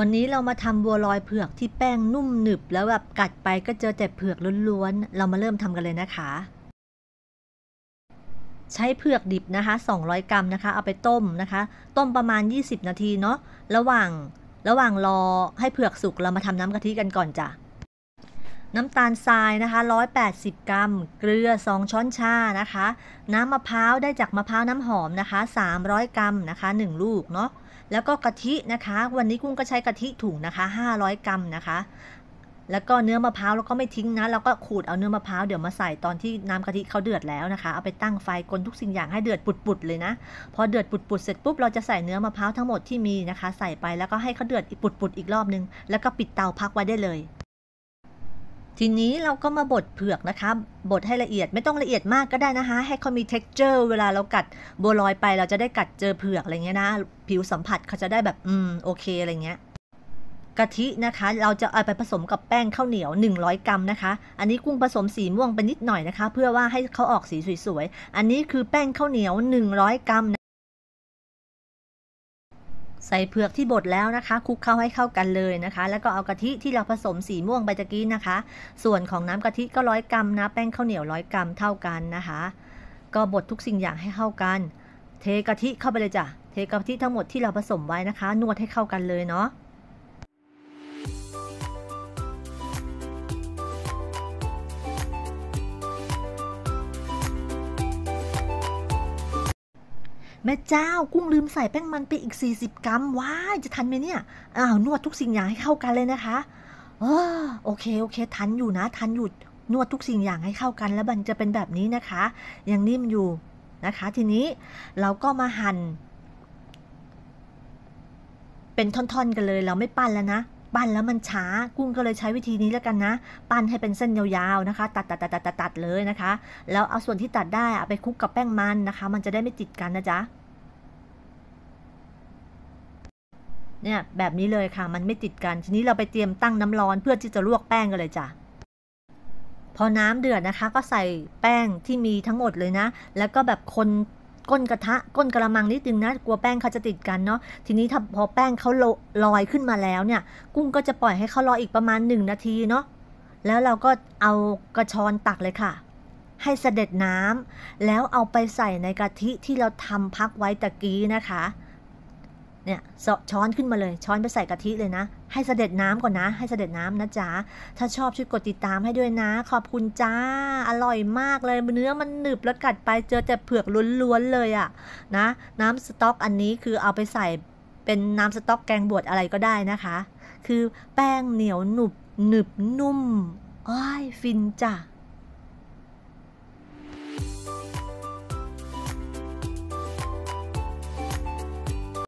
วันนี้เรามาทำบัวลอยเผือกที่แป้งนุ่มหนึบแล้วแบบกัดไปก็เจอแต่เผือกล้วนๆ เรามาเริ่มทำกันเลยนะคะ ใช้เผือกดิบนะคะ 200 กรัมนะคะเอาไปต้มนะคะ ต้มประมาณ 20 นาทีเนาะระหว่างระหว่างรอให้เผือกสุกเรามาทำน้ำกะทิกันก่อนจ้ะน้ำตาลทรายนะคะ 180 กรัม เกลือ 2 ช้อนชา นะคะ น้ำมะพร้าวได้จากมะพร้าว น้ำหอมนะคะ 300 กรัมนะคะ 1 ลูก เนาะแล้วก็กะทินะคะ วันนี้กุ้งก็ใช้กะทิถุงนะคะ 500 กรัมนะคะ แล้วก็เนื้อมะพร้าวแล้วก็ไม่ทิ้งนะแล้วก็ขูดเอาเนื้อมะพร้าว เดี๋ยวมาใส่ตอนที่น้ำกะทิเขาเดือดแล้วนะคะ เอาไปตั้งไฟกลทุกสิ่งอย่างให้เดือดปุดๆเลยนะ พอเดือดปุดๆเสร็จปุ๊บ เราจะใส่เนื้อมะพร้าวทั้งหมดที่มีนะคะใส่ไปแล้วก็ให้เขาเดือดปุดๆอีกรอบนึง แล้วก็ปิดเตาพักไว้ได้เลยทีนี้เราก็มาบดเผือกนะคะ บดให้ละเอียดไม่ต้องละเอียดมากก็ได้นะคะให้เขามี texture เวลาเรากัดบัวลอยไป เราจะได้กัดเจอเผือกอะไรเงี้ยนะผิวสัมผัสเขาจะได้แบบอืมโอเคอะไรเงี้ยกะทินะคะ เราจะเอาไปผสมกับแป้งข้าวเหนียว 100 กรัมนะคะ อันนี้กุ้งผสมสีม่วงไปนิดหน่อยนะคะ เพื่อว่าให้เขาออกสีสวยๆ อันนี้คือแป้งข้าวเหนียว 100 กรัมใส่เผือกที่บดแล้วนะคะคลุกเข้าให้เข้ากันเลยนะคะ แล้วก็เอากะทิที่เราผสมสีม่วงใบตะกี้นะคะ ส่วนของน้ำกะทิก็ร้อยกรัมนะแป้งข้าวเหนียวร้อยกรัมเท่ากันนะคะ ก็บดทุกสิ่งอย่างให้เข้ากัน เทกะทิเข้าไปเลยจ้ะเทกะทิทั้งหมดที่เราผสมไว้นะคะ นวดให้เข้ากันเลยเนาะม่เจ้ากุ้งลืมใส่แป้งมันไปอีก40 กรัมว้าจะทันไหมเนี่ยอ้าวนวดทุกสิ่งอย่างให้เข้ากันเลยนะคะเออโอเคโอเค ทันอยู่นะ ทันหยุดนวดทุกสิ่งอย่างให้เข้ากัน แล้วมันจะเป็นแบบนี้นะคะยังนิ่มอยู่นะคะ ทีนี้เราก็มาหัน่นเป็นท่อนๆ กันเลย เราไม่ปั้นแล้วนะปั้นแล้วมันช้ากุ้งก็เลยใช้วิธีนี้แล้วกันนะ ปั้นให้เป็นเส้นยาวๆนะคะ ตัดตัดตัดตัดตัดเลยนะคะแล้วเอาส่วนที่ตัดได้ไปคลุกกับแป้งมันนะคะ มันจะได้ไม่ติดกันนะจ๊ะเนี่ยแบบนี้เลยค่ะมันไม่ติดกัน ทีนี้เราไปเตรียมตั้งน้ำร้อนเพื่อที่จะลวกแป้งกันเลยจ้ะพอน้ำเดือดนะคะ ก็ใส่แป้งที่มีทั้งหมดเลยนะ แล้วก็แบบคนก้นกระทะก้นกระมังนิดนึงนะกลัวแป้งเขาจะติดกันเนาะทีนี้ถ้าพอแป้งเขาลอยขึ้นมาแล้วเนี่ย กุ้งก็จะปล่อยให้เขาลอยอีกประมาณ 1 นาทีเนาะแล้วเราก็เอากระชอนตักเลยค่ะ ให้เสด็จน้ำ แล้วเอาไปใส่ใน กะทิที่เราทำพักไว้ตะกี้นะคะเนี่ยช้อนขึ้นมาเลย ช้อนไปใส่กะทิเลยนะ ให้เสด็จน้ำก่อนนะให้เสด็จน้ำนะจ๊ะถ้าชอบช่วยกดติดตามให้ด้วยนะ ขอบคุณจ้าอร่อยมากเลยเนื้อมันหนึบแล้วกัดไป เจอแต่เผือกล้วนๆเลยอะนะ น้ำสต๊อกอันนี้คือเอาไปใส่เป็นน้ำสต๊อกแกงบวชอะไรก็ได้นะคะ คือแป้ง เหนียว หนุบหนึบนุ่มอ้ยฟินจ้ะ